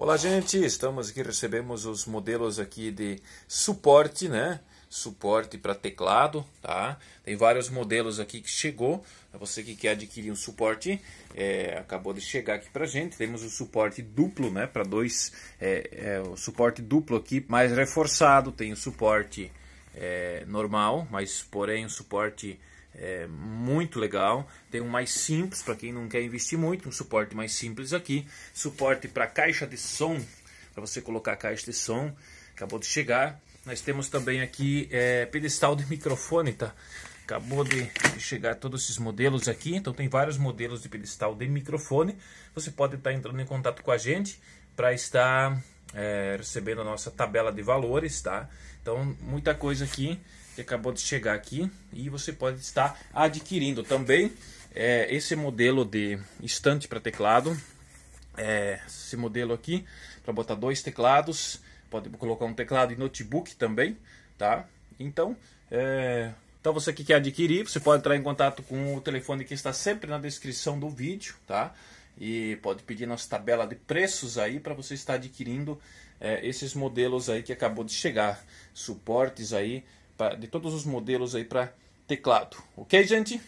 Olá, gente. Estamos aqui, recebemos os modelos aqui de suporte, né? Suporte para teclado, tá? Tem vários modelos aqui que chegou. Você que quer adquirir um suporte, é, acabou de chegar aqui para gente. Temos o suporte duplo, né? Para dois, é, é, o suporte duplo aqui mais reforçado. Tem o suporte é, normal, mas porém o suporte é muito legal. Tem um mais simples para quem não quer investir muito, um suporte mais simples aqui, suporte para caixa de som, para você colocar a caixa de som. Acabou de chegar. Nós temos também aqui é, pedestal de microfone, tá? Acabou de chegar todos esses modelos aqui, então tem vários modelos de pedestal de microfone. Você pode estar tá entrando em contato com a gente para estar é, recebendo a nossa tabela de valores, tá? Então, muita coisa aqui que acabou de chegar aqui e você pode estar adquirindo também é, esse modelo de estante para teclado, é, esse modelo aqui para botar dois teclados, pode colocar um teclado e notebook também, tá? Então, é, então você que quer adquirir, você pode entrar em contato com o telefone que está sempre na descrição do vídeo, tá? e pode pedir nossa tabela de preços aí para você estar adquirindo é, esses modelos aí que acabou de chegar, suportes aí pra, de todos os modelos aí para teclado, ok gente?